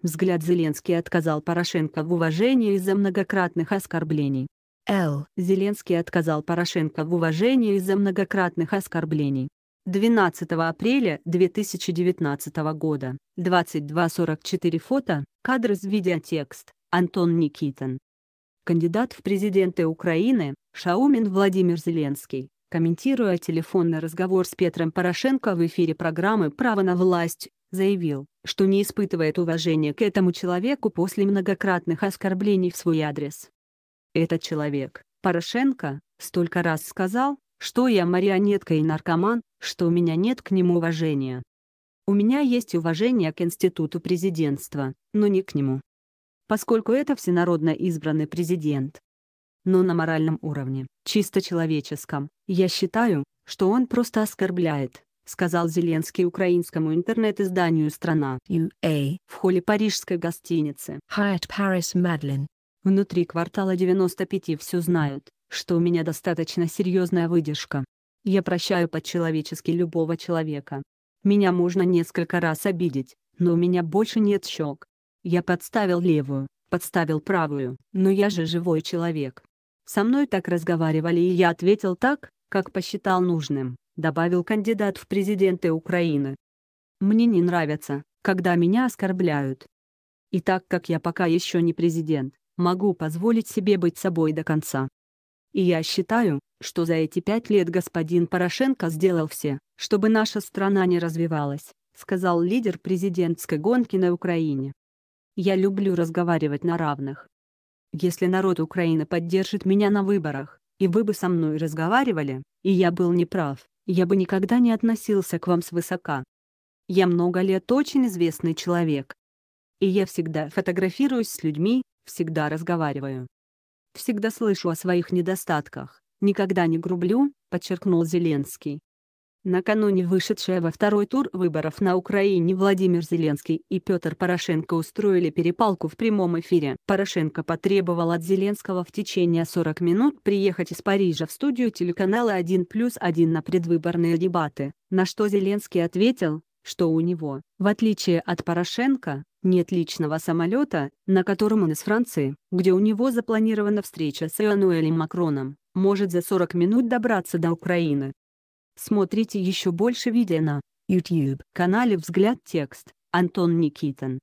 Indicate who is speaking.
Speaker 1: Взгляд Зеленский отказал Порошенко в уважении из-за многократных оскорблений. Л. Зеленский отказал Порошенко в уважении из-за многократных оскорблений. 12 апреля 2019 года, 22.44 фото, кадры из видеотекст, Антон Никитин. Кандидат в президенты Украины, Шаумин Владимир Зеленский, комментируя телефонный разговор с Петром Порошенко в эфире программы «Право на власть», заявил, что не испытывает уважения к этому человеку после многократных оскорблений в свой адрес. Этот человек, Порошенко, столько раз сказал, что я марионетка и наркоман, что у меня нет к нему уважения. У меня есть уважение к институту президентства, но не к нему. Поскольку это всенародно избранный президент. Но на моральном уровне, чисто человеческом, я считаю, что он просто оскорбляет, сказал Зеленский украинскому интернет-изданию «Страна» UA в холле парижской гостиницы Hyatt Paris Madeleine. Внутри квартала 95 все знают, что у меня достаточно серьезная выдержка. Я прощаю по-человечески любого человека. Меня можно несколько раз обидеть, но у меня больше нет щек. Я подставил левую, подставил правую, но я же живой человек. Со мной так разговаривали и я ответил так, как посчитал нужным добавил кандидат в президенты Украины. Мне не нравится, когда меня оскорбляют. И так как я пока еще не президент, могу позволить себе быть собой до конца. И я считаю, что за эти пять лет господин Порошенко сделал все, чтобы наша страна не развивалась, сказал лидер президентской гонки на Украине. Я люблю разговаривать на равных. Если народ Украины поддержит меня на выборах, и вы бы со мной разговаривали, и я был неправ, я бы никогда не относился к вам свысока. Я много лет очень известный человек. И я всегда фотографируюсь с людьми, всегда разговариваю. Всегда слышу о своих недостатках, никогда не грублю, подчеркнул Зеленский. Накануне вышедшая во второй тур выборов на Украине Владимир Зеленский и Петр Порошенко устроили перепалку в прямом эфире. Порошенко потребовал от Зеленского в течение 40 минут приехать из Парижа в студию телеканала 1 плюс 1 на предвыборные дебаты, на что Зеленский ответил, что у него, в отличие от Порошенко, нет личного самолета, на котором он из Франции, где у него запланирована встреча с Эммануэлем Макроном, может за 40 минут добраться до Украины. Смотрите еще больше видео на YouTube-канале «Взгляд текст». Антон Никитин.